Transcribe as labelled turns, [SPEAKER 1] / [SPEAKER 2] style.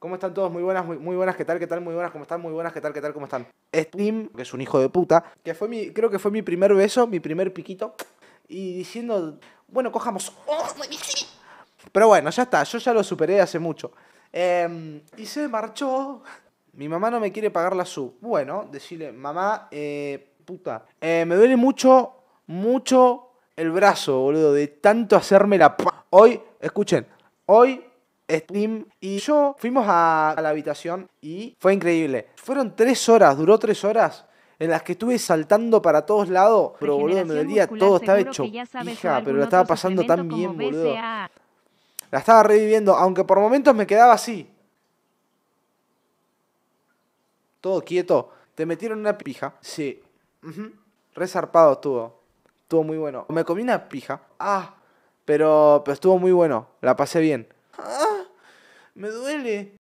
[SPEAKER 1] ¿Cómo están todos? Muy buenas, muy, buenas, ¿qué tal? ¿Qué tal? Muy buenas, ¿cómo están? Muy buenas, ¿qué tal? ¿Qué tal? ¿Cómo están? Steam, que es un hijo de puta, que fue mi, creo que fue mi primer beso, mi primer piquito, y diciendo, bueno, cojamos. Oh, Pero bueno, ya está, yo ya lo superé hace mucho. Em, y se marchó. Mi mamá no me quiere pagar la sub. Bueno, decirle, mamá, eh, puta, eh, me duele mucho, mucho el brazo, boludo, de tanto hacerme la... Hoy, escuchen, hoy Steam y yo fuimos a, la habitación y fue increíble. Fueron tres horas, duró tres horas en las que estuve saltando para todos lados. Pero boludo, me día todo, estaba hecho pero la estaba pasando tan bien, boludo. La estaba reviviendo, aunque por momentos me quedaba así. Todo quieto. Te metieron una pija. Sí. Re zarpado estuvo. Estuvo muy bueno. Me comí una pija. Ah. pero estuvo muy bueno. La pasé bien. Me duele.